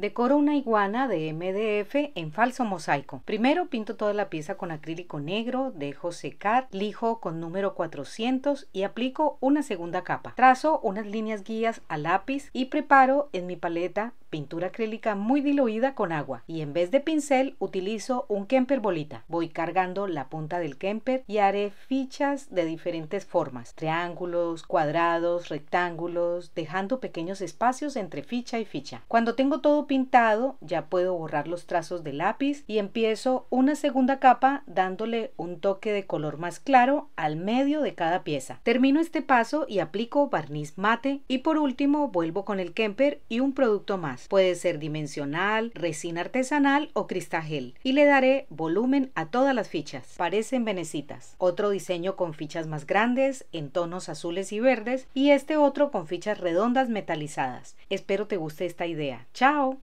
Decoro una iguana de MDF en falso mosaico. Primero pinto toda la pieza con acrílico negro, dejo secar, lijo con número 400 y aplico una segunda capa. Trazo unas líneas guías a lápiz y preparo en mi paleta pintura acrílica muy diluida con agua y en vez de pincel utilizo un Kemper bolita. Voy cargando la punta del Kemper y haré fichas de diferentes formas, triángulos, cuadrados, rectángulos, dejando pequeños espacios entre ficha y ficha. Cuando tengo todo pintado, ya puedo borrar los trazos de lápiz y empiezo una segunda capa dándole un toque de color más claro al medio de cada pieza. Termino este paso y aplico barniz mate y por último vuelvo con el Kemper y un producto más. Puede ser dimensional, resina artesanal o cristal y le daré volumen a todas las fichas. Parecen venecitas. Otro diseño con fichas más grandes en tonos azules y verdes y este otro con fichas redondas metalizadas. Espero te guste esta idea. ¡Chao!